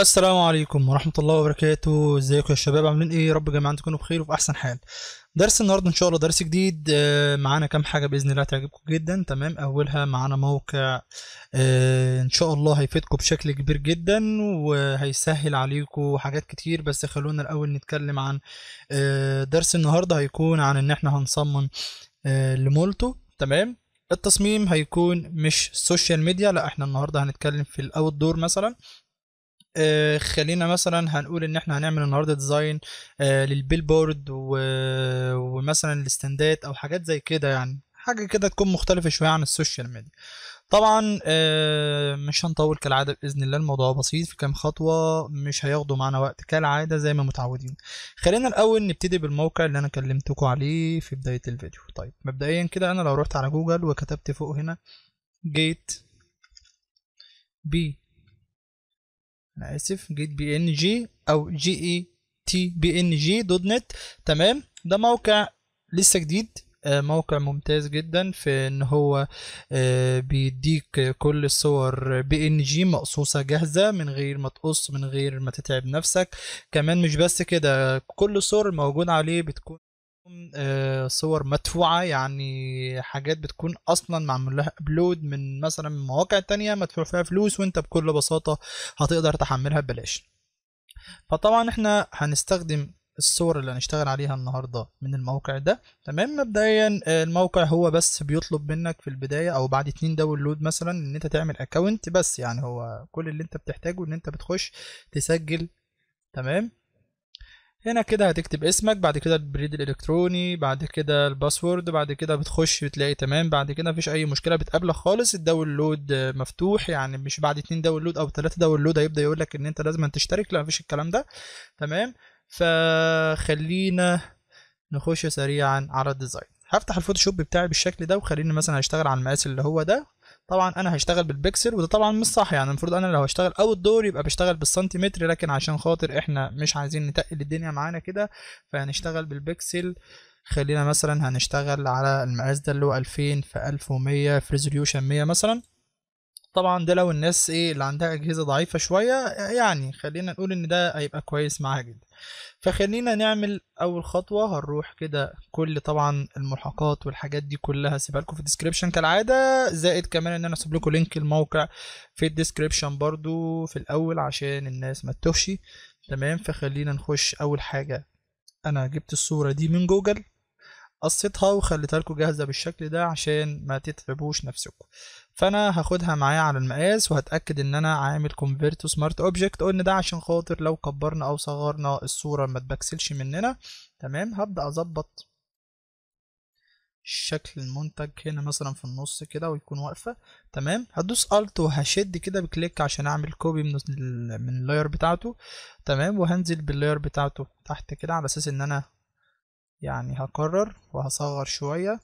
السلام عليكم ورحمة الله وبركاته ازيكم يا شباب عاملين ايه يا رب جميعا تكونوا بخير وفي احسن حال درس النهاردة ان شاء الله درس جديد آه، معانا كام حاجة باذن الله تعجبكم جدا تمام اولها معانا موقع آه، ان شاء الله هيفيدكم بشكل كبير جدا وهيسهل عليكم حاجات كتير بس خلونا الاول نتكلم عن آه، درس النهاردة هيكون عن ان احنا هنصمم لمولتو تمام التصميم هيكون مش سوشيال ميديا لا احنا النهارده هنتكلم في الاوت دور مثلا آه، خلينا مثلا هنقول ان احنا هنعمل النهارده ديزاين آه للبيلبورد ومثلا الاستندات او حاجات زي كده يعني حاجه كده تكون مختلفه شويه عن السوشيال ميديا طبعا آه، مش هنطول كالعاده باذن الله الموضوع بسيط في كام خطوه مش هياخدوا معانا وقت كالعاده زي ما متعودين خلينا الاول نبتدي بالموقع اللي انا كلمتكم عليه في بدايه الفيديو طيب مبدئيا كده انا لو رحت على جوجل وكتبت فوق هنا جيت بي انا اسف جيت بي ان جي او جي اي تي بي ان جي دوت نت تمام ده موقع لسه جديد آه، موقع ممتاز جدا في ان هو آه، بيديك كل الصور بي ان جي مقصوصه جاهزه من غير ما تقص من غير ما تتعب نفسك كمان مش بس كده كل الصور الموجوده عليه بتكون آه، صور مدفوعة يعني حاجات بتكون أصلا معمول لها أبلود من مثلا من مواقع تانية مدفوع فيها فلوس وأنت بكل بساطة هتقدر تحملها ببلاش فطبعا احنا هنستخدم الصور اللي هنشتغل عليها النهاردة من الموقع ده تمام مبدئيا آه، الموقع هو بس بيطلب منك في البداية او بعد اتنين داونلود مثلا ان انت تعمل اكونت بس يعني هو كل اللي انت بتحتاجه ان انت بتخش تسجل تمام هنا كده هتكتب اسمك بعد كده البريد الالكتروني بعد كده الباسورد بعد كده بتخش بتلاقي تمام بعد كده مفيش اي مشكله بتقابلك خالص الداونلود مفتوح يعني مش بعد اتنين داونلود او تلاته داونلود هيبدا يقول لك ان انت لازم تشترك لا مفيش الكلام ده تمام فخلينا نخش سريعا على الديزاين هفتح الفوتوشوب بتاعي بالشكل ده وخليني مثلا هشتغل على المقاس اللي هو ده طبعا انا هشتغل بالبكسل وده طبعا مش صح يعني المفروض انا لو هشتغل او الدور يبقى بشتغل بالسنتيمتر لكن عشان خاطر احنا مش عايزين نتقل الدنيا معانا كده فهنشتغل بالبكسل خلينا مثلا هنشتغل على المقاس ده اللي هو 2000 في 1100 في ريزوليوشن 100 مثلا طبعا ده لو الناس ايه اللي عندها اجهزه ضعيفه شويه يعني خلينا نقول ان ده هيبقى كويس معاها جدا فخلينا نعمل اول خطوه هنروح كده كل طبعا الملحقات والحاجات دي كلها سيبها لكم في الديسكريبشن كالعاده زائد كمان ان انا اسيب لكم لينك الموقع في الديسكريبشن برضو في الاول عشان الناس ما تتوهش تمام فخلينا نخش اول حاجه انا جبت الصوره دي من جوجل قصيتها وخليتها لكم جاهزه بالشكل ده عشان ما تتعبوش نفسكم فانا هاخدها معايا على المقاس وهتاكد ان انا عامل كونفيرت سمارت اوبجكت قلنا ده عشان خاطر لو كبرنا او صغرنا الصوره ما تبكسلش مننا تمام هبدا اظبط شكل المنتج هنا مثلا في النص كده ويكون واقفه تمام هدوس الت وهشد كده بكليك عشان اعمل كوبي من من اللاير بتاعته تمام وهنزل باللاير بتاعته تحت كده على اساس ان انا يعني هكرر وهصغر شويه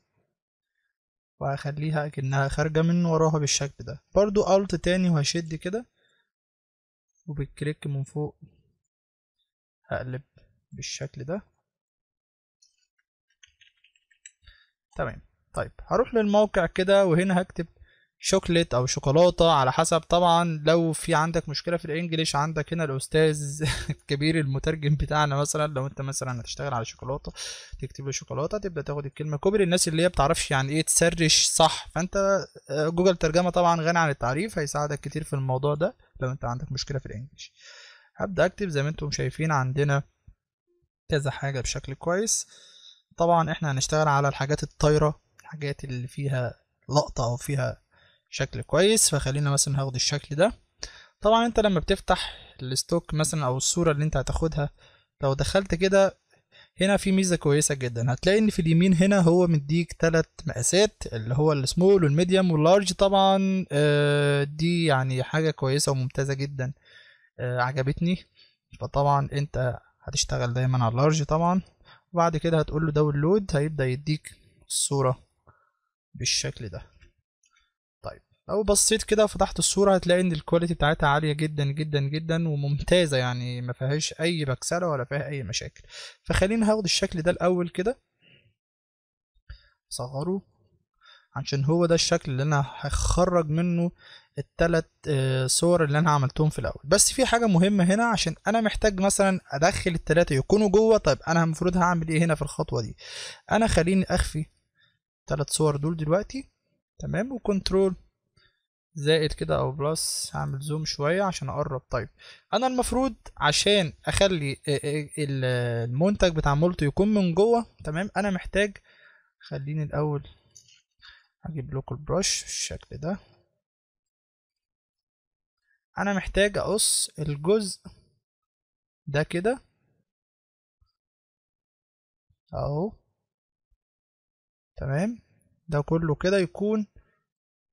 وهخليها اكنها خارجه من وراها بالشكل ده برضو الت تاني وهشد كده وبالكليك من فوق هقلب بالشكل ده تمام طيب هروح للموقع كده وهنا هكتب شوكليت او شوكولاته على حسب طبعا لو في عندك مشكله في الانجليش عندك هنا الاستاذ الكبير المترجم بتاعنا مثلا لو انت مثلا هتشتغل على شوكولاته تكتب له شوكولاته تبدا تاخد الكلمه كوبري الناس اللي هي بتعرفش يعني ايه تسرش صح فانت آه، جوجل ترجمه طبعا غني عن التعريف هيساعدك كتير في الموضوع ده لو انت عندك مشكله في الانجليش هبدا اكتب زي ما انتم شايفين عندنا كذا حاجه بشكل كويس طبعا احنا هنشتغل على الحاجات الطايره الحاجات اللي فيها لقطه او فيها شكل كويس فخلينا مثلا هاخد الشكل ده طبعا انت لما بتفتح الستوك مثلا او الصورة اللي انت هتاخدها لو دخلت كده هنا في ميزة كويسة جدا هتلاقي ان في اليمين هنا هو مديك تلات مقاسات اللي هو السمول والميديوم واللارج طبعا آه، دي يعني حاجة كويسة وممتازة جدا آه، عجبتني فطبعا انت هتشتغل دايما على اللارج طبعا وبعد كده هتقول له داونلود هيبدأ يديك الصورة بالشكل ده طيب لو بصيت كده فتحت الصورة هتلاقي ان الكواليتي بتاعتها عالية جدا جدا جدا وممتازة يعني ما فيهاش اي بكسلة ولا فيها اي مشاكل فخلينا هاخد الشكل ده الاول كده صغره عشان هو ده الشكل اللي انا هخرج منه التلات آه، صور اللي انا عملتهم في الاول بس في حاجة مهمة هنا عشان انا محتاج مثلا ادخل التلاتة يكونوا جوه طيب انا المفروض هعمل ايه هنا في الخطوة دي انا خليني اخفي التلات صور دول دلوقتي تمام وكنترول زائد كده او بلس هعمل زوم شويه عشان اقرب طيب انا المفروض عشان اخلي المنتج بتاع مولتو يكون من جوه تمام انا محتاج خليني الاول اجيب لوكال البرش بالشكل ده انا محتاج اقص الجزء ده كده اهو تمام ده كله كده يكون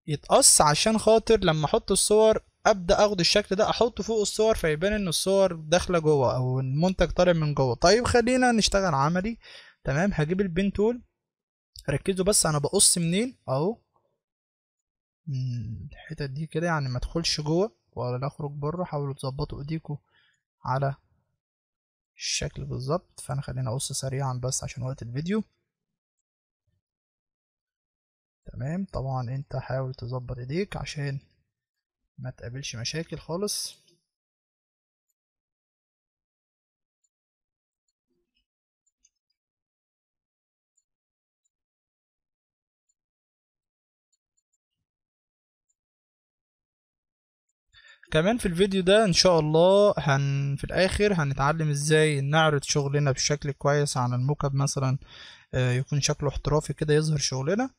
يتقص عشان خاطر لما احط الصور ابدا اخد الشكل ده احطه فوق الصور فيبان ان الصور داخله جوه او المنتج طالع من جوه طيب خلينا نشتغل عملي تمام هجيب البين تول ركزوا بس انا بقص منين اهو الحتت دي كده يعني ما تدخلش جوه ولا اخرج بره حاولوا تظبطوا ايديكوا على الشكل بالظبط فانا خليني اقص سريعا بس عشان وقت الفيديو تمام طبعا انت حاول تظبط ايديك عشان ما تقابلش مشاكل خالص كمان في الفيديو ده ان شاء الله هن في الاخر هنتعلم ازاي نعرض شغلنا بشكل كويس على الموكب مثلا آه، يكون شكله احترافي كده يظهر شغلنا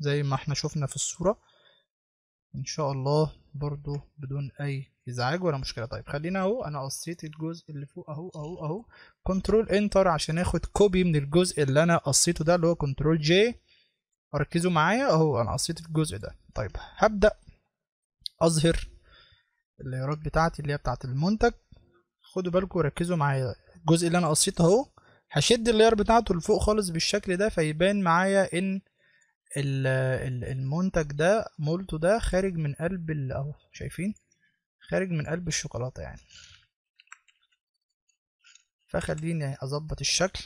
زي ما احنا شفنا في الصورة ان شاء الله برضو بدون اي ازعاج ولا مشكلة طيب خلينا اهو انا قصيت الجزء اللي فوق اهو اهو اهو كنترول انتر عشان اخد كوبي من الجزء اللي انا قصيته ده اللي هو كنترول جي ركزوا معايا اهو انا قصيت الجزء ده طيب هبدأ اظهر الليرات بتاعتي اللي هي بتاعت المنتج خدوا بالكم وركزوا معايا الجزء اللي انا قصيته اهو هشد اللير بتاعته لفوق خالص بالشكل ده فيبان معايا ان المنتج ده مولتو ده خارج من قلب اهو شايفين خارج من قلب الشوكولاته يعني فخليني اظبط الشكل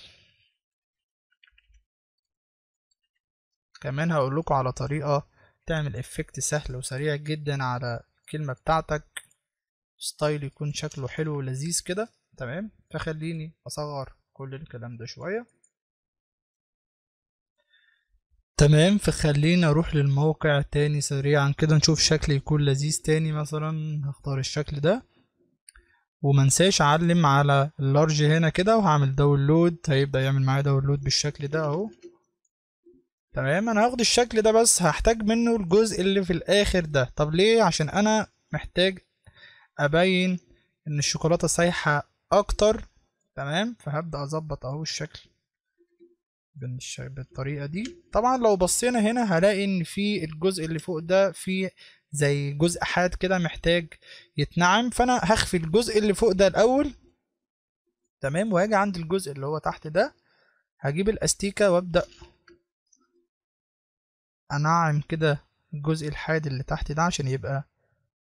كمان هقول لكم على طريقه تعمل افكت سهل وسريع جدا على الكلمه بتاعتك ستايل يكون شكله حلو ولذيذ كده تمام فخليني اصغر كل الكلام ده شويه تمام فخلينا اروح للموقع تاني سريعا كده نشوف شكل يكون لذيذ تاني مثلا هختار الشكل ده ومنساش اعلم على اللارج هنا كده وهعمل داونلود هيبدا يعمل معايا داونلود بالشكل ده اهو تمام انا هاخد الشكل ده بس هحتاج منه الجزء اللي في الاخر ده طب ليه عشان انا محتاج ابين ان الشوكولاته سايحه اكتر تمام فهبدا اظبط اهو الشكل بالطريقه دي طبعا لو بصينا هنا هلاقي ان في الجزء اللي فوق ده في زي جزء حاد كده محتاج يتنعم فانا هخفي الجزء اللي فوق ده الاول تمام واجي عند الجزء اللي هو تحت ده هجيب الاستيكه وابدا انعم كده الجزء الحاد اللي تحت ده عشان يبقى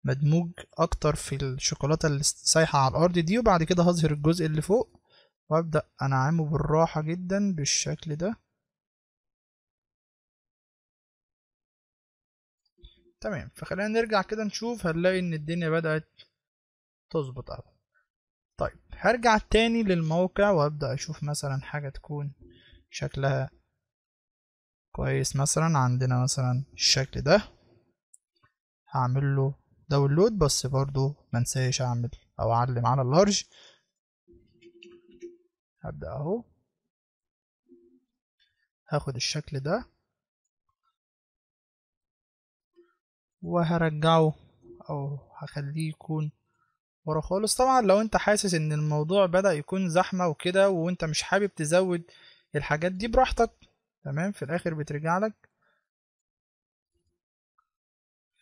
مدموج اكتر في الشوكولاته اللي سايحه على الارض دي وبعد كده هظهر الجزء اللي فوق وابدأ أنعمه بالراحة جدا بالشكل ده تمام فخلينا نرجع كده نشوف هنلاقي ان الدنيا بدأت تظبط أوي طيب هرجع تاني للموقع وابدأ اشوف مثلا حاجة تكون شكلها كويس مثلا عندنا مثلا الشكل ده هعمل له داونلود بس برضو منساش اعمل او اعلم على اللارج هبدأ اهو هاخد الشكل ده وهرجعه او هخليه يكون ورا خالص طبعا لو انت حاسس ان الموضوع بدأ يكون زحمة وكده وانت مش حابب تزود الحاجات دي براحتك تمام في الاخر بترجع لك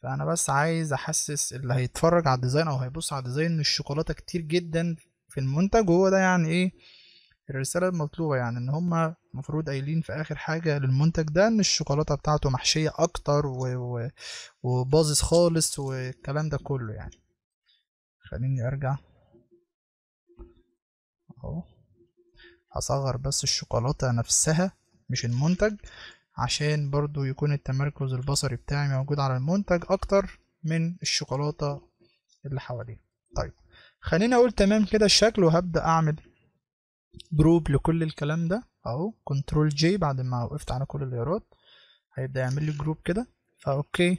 فانا بس عايز احسس اللي هيتفرج على الديزاين او هيبص على الديزاين الشوكولاته كتير جدا في المنتج وهو ده يعني ايه الرسالة المطلوبة يعني إن هما المفروض قايلين في آخر حاجة للمنتج ده إن الشوكولاتة بتاعته محشية أكتر و... و... وباظظ خالص والكلام ده كله يعني خليني أرجع أهو هصغر بس الشوكولاتة نفسها مش المنتج عشان برضو يكون التمركز البصري بتاعي موجود على المنتج أكتر من الشوكولاتة اللي حواليه طيب خليني أقول تمام كده الشكل وهبدأ أعمل جروب لكل الكلام ده اهو كنترول جي بعد ما وقفت على كل الخيارات هيبدا يعمل لي جروب كده فا اوكي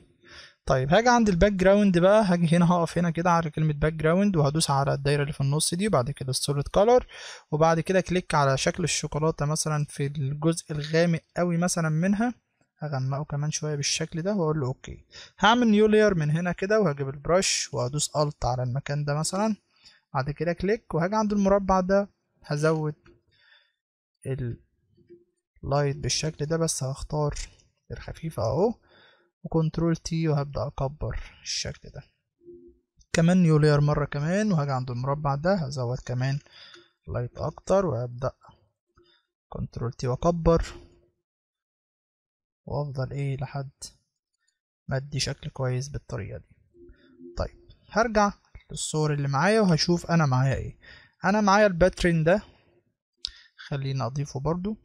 طيب هاجي عند الباك جراوند بقى هاجي هنا هقف هنا كده على كلمه باك جراوند وهدوس على الدايره اللي في النص دي وبعد كده السوليد كولر وبعد كده كليك على شكل الشوكولاته مثلا في الجزء الغامق قوي مثلا منها هغمقه كمان شويه بالشكل ده واقول له اوكي هعمل نيو لاير من هنا كده وهجيب البرش وهدوس الت على المكان ده مثلا بعد كده كليك وهاجي عند المربع ده هزود اللايت بالشكل ده بس هختار الخفيف اهو وكنترول تي وهبدأ اكبر الشكل ده كمان نيو لاير مرة كمان وهاجي عند المربع ده هزود كمان لايت اكتر وهبدأ كنترول تي واكبر وافضل ايه لحد ما ادي شكل كويس بالطريقة دي طيب هرجع للصور اللي معايا وهشوف انا معايا ايه انا معايا الباترين ده خلينا اضيفه برضو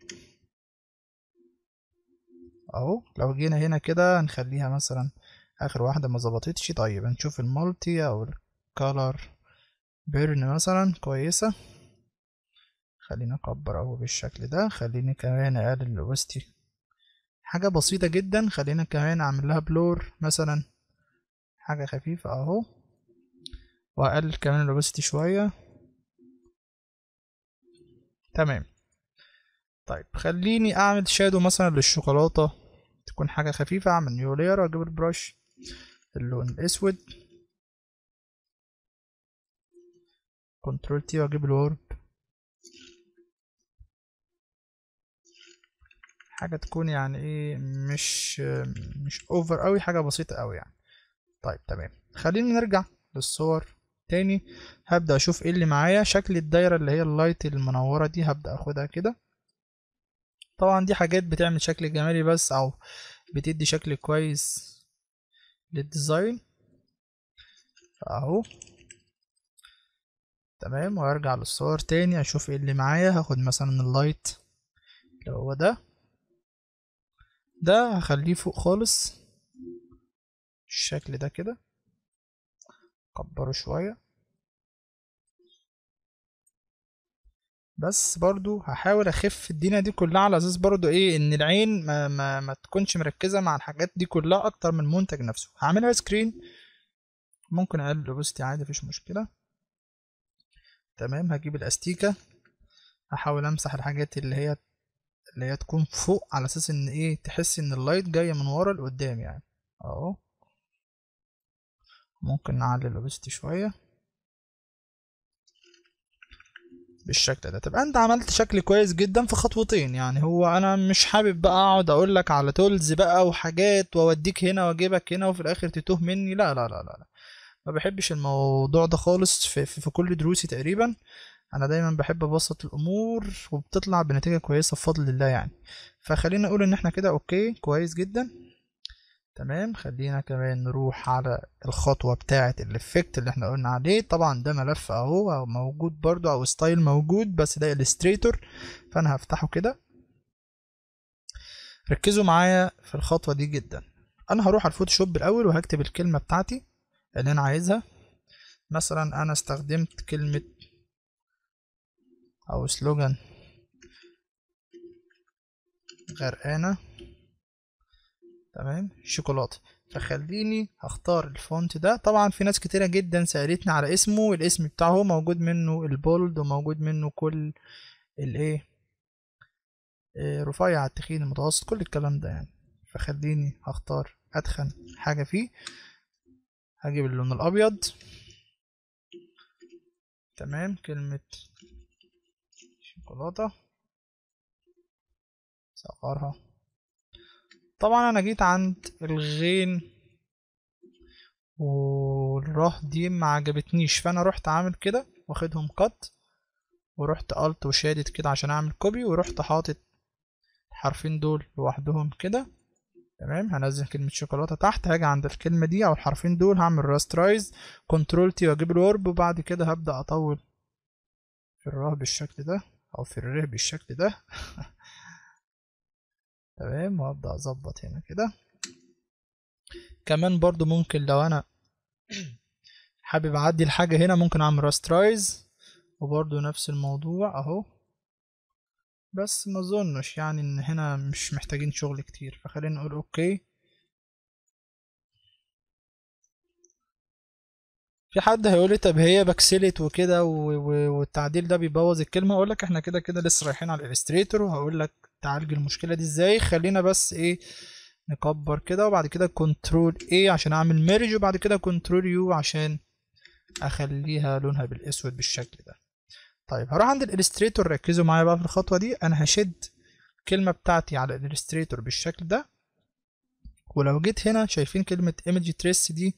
اهو لو جينا هنا كده نخليها مثلا اخر واحدة ما زبطتش طيب هنشوف المالتي او الكالر بيرن مثلا كويسة خلينا اكبر اهو بالشكل ده خليني كمان اقلل الوستي حاجة بسيطة جدا خلينا كمان اعمل لها بلور مثلا حاجة خفيفة اهو واقلل كمان الوستي شوية تمام طيب خليني اعمل شادو مثلا للشوكولاته تكون حاجه خفيفه اعمل نيو لير واجيب البرش اللون الاسود كنترول تي واجيب الورب حاجه تكون يعني ايه مش مش اوفر قوي حاجه بسيطه قوي يعني طيب تمام خلينا نرجع للصور تاني هبدأ أشوف ايه اللي معايا شكل الدايرة اللي هي اللايت المنورة دي هبدأ أخدها كده طبعا دي حاجات بتعمل شكل جمالي بس أو بتدي شكل كويس للديزاين أهو تمام وارجع للصور تاني أشوف ايه اللي معايا هاخد مثلا اللايت اللي هو ده ده هخليه فوق خالص الشكل ده كده اكبره شوية بس برضو هحاول اخف الدنيا دي كلها على اساس برضو ايه ان العين ما, ما, ما تكونش مركزة مع الحاجات دي كلها اكتر من المنتج نفسه هعملها سكرين ممكن اقلل لبستي عادي مفيش مشكلة تمام هجيب الاستيكة هحاول امسح الحاجات اللي هي اللي هي تكون فوق على اساس ان ايه تحس ان اللايت جاية من ورا لقدام يعني اهو ممكن نعلي الاوبستي شوية بالشكل ده تبقى انت عملت شكل كويس جدا في خطوتين يعني هو انا مش حابب بقى اقعد اقول لك على تولز بقى وحاجات واوديك هنا واجيبك هنا وفي الاخر تتوه مني لا لا لا لا, لا. ما بحبش الموضوع ده خالص في, في, في كل دروسي تقريبا انا دايما بحب ابسط الامور وبتطلع بنتيجه كويسه بفضل الله يعني فخلينا نقول ان احنا كده اوكي كويس جدا تمام خلينا كمان نروح على الخطوة بتاعة الافكت اللي احنا قلنا عليه طبعا ده ملف اهو موجود برضو او ستايل موجود بس ده الستريتور فانا هفتحه كده ركزوا معايا في الخطوة دي جدا انا هروح على الفوتوشوب الاول وهكتب الكلمة بتاعتي اللي انا عايزها مثلا انا استخدمت كلمة او سلوجان غرقانة تمام شوكولاته فخليني هختار الفونت ده طبعا في ناس كتيرة جدا سألتني على اسمه الاسم بتاعه موجود منه البولد وموجود منه كل الايه آه، رفيع التخين المتوسط كل الكلام ده يعني فخليني هختار ادخن حاجة فيه هجيب اللون الابيض تمام كلمة شوكولاتة صغرها طبعا انا جيت عند الغين والراح دي ما عجبتنيش فانا رحت عامل كده واخدهم قط ورحت الت وشادد كده عشان اعمل كوبي ورحت حاطط الحرفين دول لوحدهم كده تمام هنزل كلمة شوكولاتة تحت هاجي عند الكلمة دي أو الحرفين دول هعمل راسترايز كنترول تي وأجيب الورب وبعد كده هبدأ أطول في الراه بالشكل ده أو في الره بالشكل ده تمام وابدا اظبط هنا كده كمان برضو ممكن لو انا حابب اعدي الحاجة هنا ممكن اعمل راسترايز وبرضو نفس الموضوع اهو بس ما اظنش يعني ان هنا مش محتاجين شغل كتير فخلينا نقول اوكي في حد هيقول لي طب هي بكسلت وكده والتعديل ده بيبوظ الكلمه اقول لك احنا كده كده لسه رايحين على الالستريتور وهقول لك تعالج المشكله دي ازاي خلينا بس ايه نكبر كده وبعد كده كنترول A عشان اعمل ميرج وبعد كده كنترول U عشان اخليها لونها بالاسود بالشكل ده طيب هروح عند الالستريتور ركزوا معايا بقى في الخطوه دي انا هشد الكلمه بتاعتي على الالستريتور بالشكل ده ولو جيت هنا شايفين كلمه image trace دي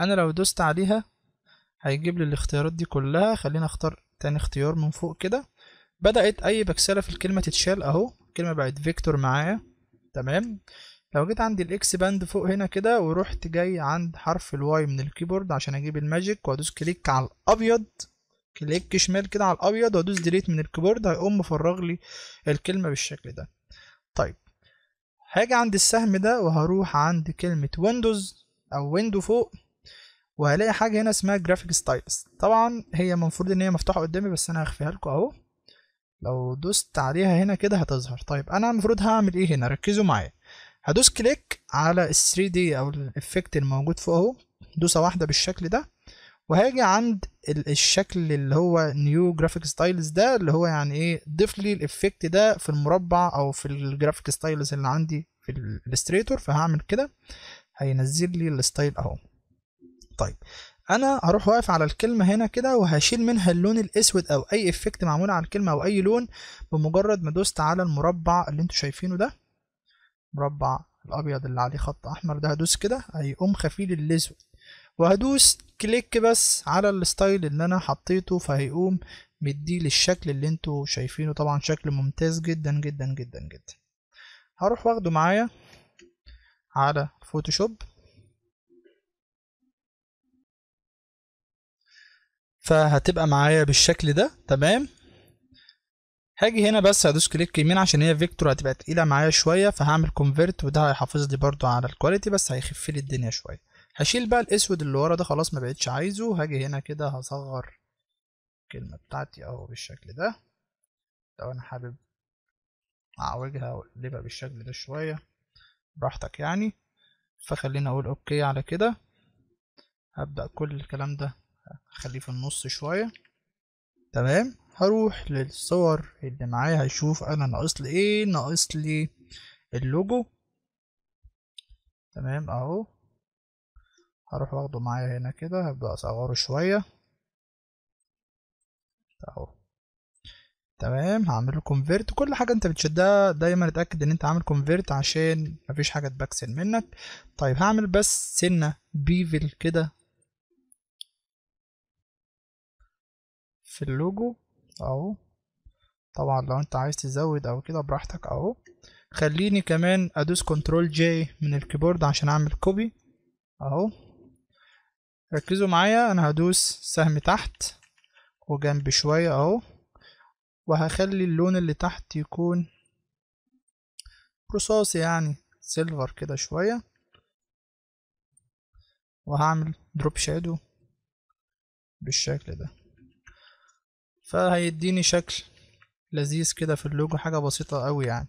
انا لو دوست عليها هيجيب لي الاختيارات دي كلها خلينا اختار تاني اختيار من فوق كده بدأت أي بكسلة في الكلمة تتشال أهو الكلمة بقت فيكتور معايا تمام لو جيت عند الاكس باند فوق هنا كده ورحت جاي عند حرف الواي من الكيبورد عشان اجيب الماجيك وادوس كليك على الابيض كليك شمال كده على الابيض وادوس ديليت من الكيبورد هيقوم مفرغ لي الكلمه بالشكل ده طيب هاجي عند السهم ده وهروح عند كلمه ويندوز او ويندو فوق وهلاقي حاجه هنا اسمها جرافيك ستايلز طبعا هي المفروض ان هي مفتوحه قدامي بس انا هخفيها لكم اهو لو دوست عليها هنا كده هتظهر طيب انا المفروض هعمل ايه هنا ركزوا معايا هدوس كليك على ال 3 دي او الافكت الموجود فوق اهو دوسه واحده بالشكل ده وهاجي عند الشكل اللي هو نيو جرافيك ستايلز ده اللي هو يعني ايه ضيف لي الافكت ده في المربع او في الجرافيك ستايلز اللي عندي في الاستريتور فهعمل كده هينزل لي الستايل اهو طيب انا هروح واقف على الكلمه هنا كده وهشيل منها اللون الاسود او اي افكت معمول على الكلمه او اي لون بمجرد ما دوست على المربع اللي انتوا شايفينه ده مربع الابيض اللي عليه خط احمر ده هدوس كده هيقوم خفيل الاسود وهدوس كليك بس على الستايل اللي انا حطيته فهيقوم مديه للشكل اللي انتوا شايفينه طبعا شكل ممتاز جدا جدا جدا جدا هروح واخده معايا على فوتوشوب فهتبقى معايا بالشكل ده تمام هاجي هنا بس هدوس كليك يمين عشان هي فيكتور هتبقى تقيله معايا شويه فهعمل كونفرت وده هيحافظ لي برده على الكواليتي بس هيخف لي الدنيا شويه هشيل بقى الاسود اللي ورا ده خلاص ما بقتش عايزه هاجي هنا كده هصغر الكلمه بتاعتي اهو بالشكل ده لو انا حابب اعوجها واقلبها بالشكل ده شويه براحتك يعني فخلينا اقول اوكي على كده هبدا كل الكلام ده خليه في النص شوية تمام هروح للصور اللي معايا هشوف انا ناقص لي ايه ناقص لي اللوجو تمام اهو هروح واخده معايا هنا كده هبدأ اصغره شوية اهو تمام هعمله كونفيرت كل حاجه انت بتشدها دايما اتاكد ان انت عامل كونفيرت عشان مفيش حاجه تبكسل منك طيب هعمل بس سنه بيفل كده في اللوجو اهو طبعا لو انت عايز تزود او كده براحتك اهو خليني كمان ادوس كنترول جي من الكيبورد عشان اعمل كوبي اهو ركزوا معايا انا هدوس سهم تحت وجنب شوية اهو وهخلي اللون اللي تحت يكون رصاصي يعني سيلفر كده شوية وهعمل دروب شادو بالشكل ده فهيديني شكل لذيذ كده في اللوجو حاجة بسيطة قوي يعني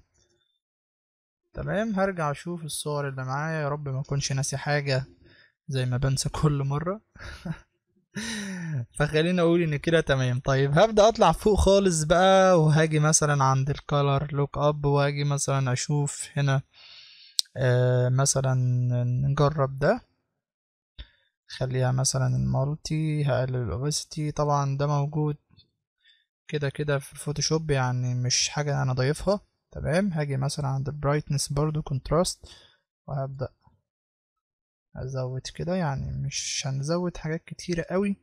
تمام هرجع اشوف الصور اللي معايا يا رب ما اكونش ناسي حاجة زي ما بنسى كل مرة فخلينا اقول ان كده تمام طيب هبدا اطلع فوق خالص بقى وهاجي مثلا عند الكالر لوك اب وهاجي مثلا اشوف هنا آه مثلا نجرب ده خليها مثلا المالتي هقلل الاوبستي طبعا ده موجود كده كده في الفوتوشوب يعني مش حاجة انا ضايفها تمام هاجي مثلا عند brightness برضو contrast وهبدأ ازود كده يعني مش هنزود حاجات كتيرة قوي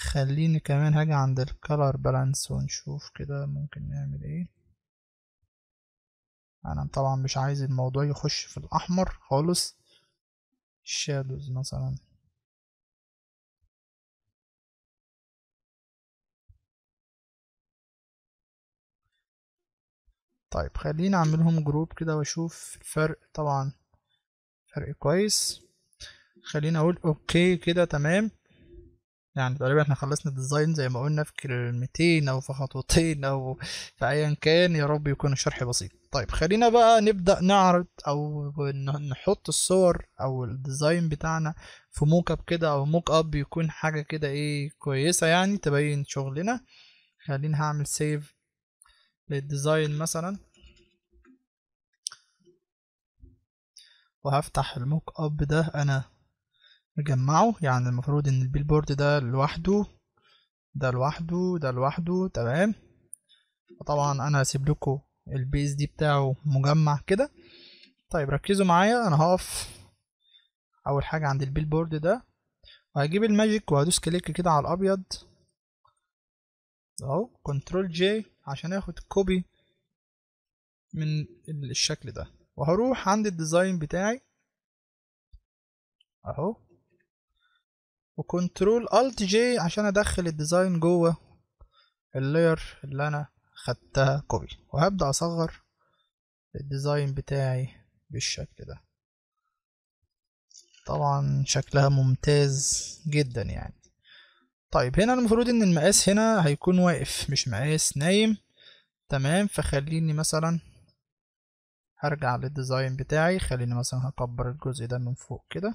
خليني كمان هاجي عند الكالر بالانس ونشوف كده ممكن نعمل ايه انا طبعا مش عايز الموضوع يخش في الاحمر خالص shadows مثلا طيب خليني اعملهم جروب كده واشوف الفرق طبعا فرق كويس خليني اقول اوكي كده تمام يعني تقريبا احنا خلصنا الديزاين زي ما قلنا في كلمتين او في خطوتين او في ايا كان يا رب يكون الشرح بسيط طيب خلينا بقى نبدا نعرض او نحط الصور او الديزاين بتاعنا في موك اب كده او موك اب يكون حاجه كده ايه كويسه يعني تبين شغلنا خليني هعمل سيف للديزاين مثلا وهفتح الموك اب ده انا مجمعه يعني المفروض ان البيل بورد ده لوحده ده لوحده ده لوحده تمام وطبعا انا هسيب لكم البيز دي بتاعه مجمع كده طيب ركزوا معايا انا هقف اول حاجه عند البيل بورد ده وهجيب الماجيك وهدوس كليك كده على الابيض اهو كنترول جي عشان اخد كوبي من الشكل ده وهروح عند الديزاين بتاعي اهو وكنترول الت جي عشان ادخل الديزاين جوه اللير اللي انا خدتها كوبي وهبدا اصغر الديزاين بتاعي بالشكل ده طبعا شكلها ممتاز جدا يعني طيب هنا المفروض ان المقاس هنا هيكون واقف مش مقاس نايم تمام فخليني مثلا هرجع للديزاين بتاعي خليني مثلا هكبر الجزء ده من فوق كده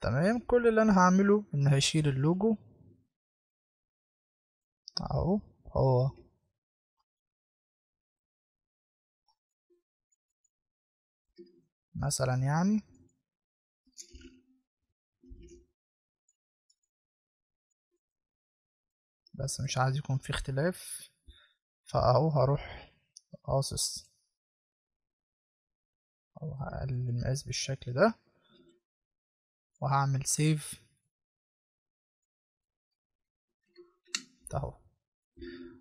تمام كل اللي انا هعمله ان هشيل اللوجو اهو هو مثلا يعني بس مش عايز يكون في اختلاف فاهو هروح قاصص او هقلل المقاس بالشكل ده وهعمل سيف اهو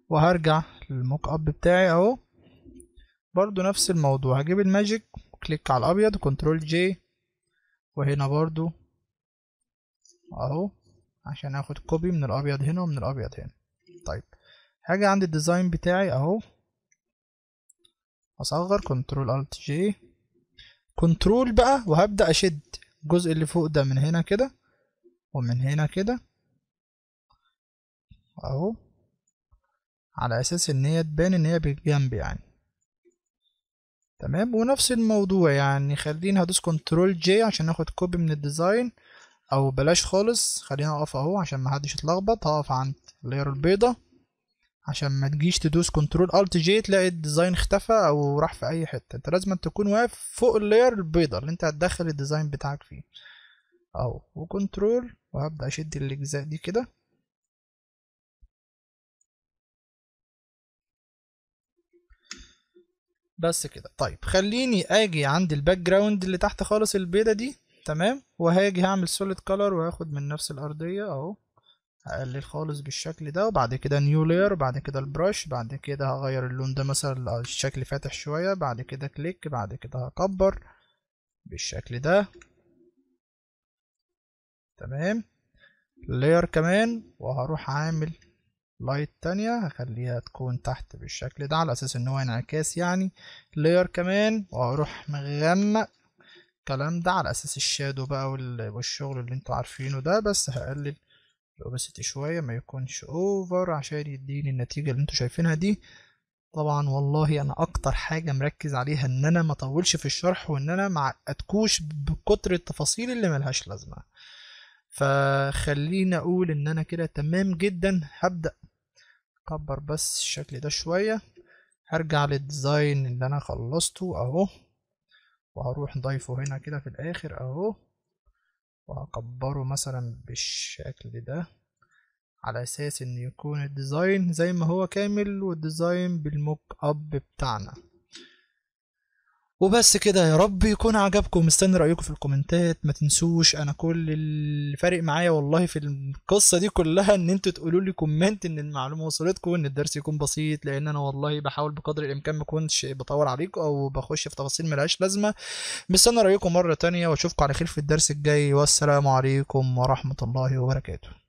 وهرجع للموك اب بتاعي اهو برضو نفس الموضوع هجيب الماجيك وكليك على الابيض كنترول جي وهنا برضو اهو عشان اخد كوبي من الابيض هنا ومن الابيض هنا طيب هاجي عند الديزاين بتاعي اهو اصغر كنترول الت جي كنترول بقى وهبدأ اشد الجزء اللي فوق ده من هنا كده ومن هنا كده اهو على اساس ان هي تبان ان هي بالجنب يعني تمام ونفس الموضوع يعني خليني هدوس كنترول جي عشان اخد كوبي من الديزاين او بلاش خالص خليها اقف اهو عشان محدش يتلخبط هقف عند اللاير البيضة عشان ما تجيش تدوس كنترول الت جي تلاقي الديزاين اختفى او راح في اي حتة انت لازم تكون واقف فوق اللاير البيضة اللي انت هتدخل الديزاين بتاعك فيه اهو وكنترول وهبدأ اشد الاجزاء دي كده بس كده طيب خليني اجي عند الباك جراوند اللي تحت خالص البيضة دي تمام وهاجي هعمل سوليد كولر وهاخد من نفس الارضيه اهو هقلل خالص بالشكل ده وبعد كده نيو لاير بعد كده البرش بعد كده هغير اللون ده مثلا الشكل فاتح شويه بعد كده كليك بعد كده هكبر بالشكل ده تمام لاير كمان وهروح عامل لايت تانية هخليها تكون تحت بالشكل ده على اساس ان هو انعكاس يعني لاير كمان وهروح مغمق الكلام ده على اساس الشادو بقى والشغل اللي انتوا عارفينه ده بس هقلل الاوباسيتي شويه ما يكونش اوفر عشان يديني النتيجه اللي انتوا شايفينها دي طبعا والله انا اكتر حاجه مركز عليها ان انا ما اطولش في الشرح وان انا ما اتكوش بكتر التفاصيل اللي ملهاش لازمه فخلينا اقول ان انا كده تمام جدا هبدا اكبر بس الشكل ده شويه هرجع للديزاين اللي انا خلصته اهو وهروح ضايفه هنا كده في الاخر اهو وهكبره مثلا بالشكل ده على اساس ان يكون الديزاين زي ما هو كامل والديزاين بالموك اب بتاعنا وبس كده يا رب يكون عجبكم مستني رايكم في الكومنتات ما تنسوش انا كل اللي فارق معايا والله في القصه دي كلها ان انتوا تقولوا لي كومنت ان المعلومه وصلتكم وان الدرس يكون بسيط لان انا والله بحاول بقدر الامكان ما اكونش بطول عليكم او بخش في تفاصيل ملهاش لازمه مستني رايكم مره تانية واشوفكم على خير في الدرس الجاي والسلام عليكم ورحمه الله وبركاته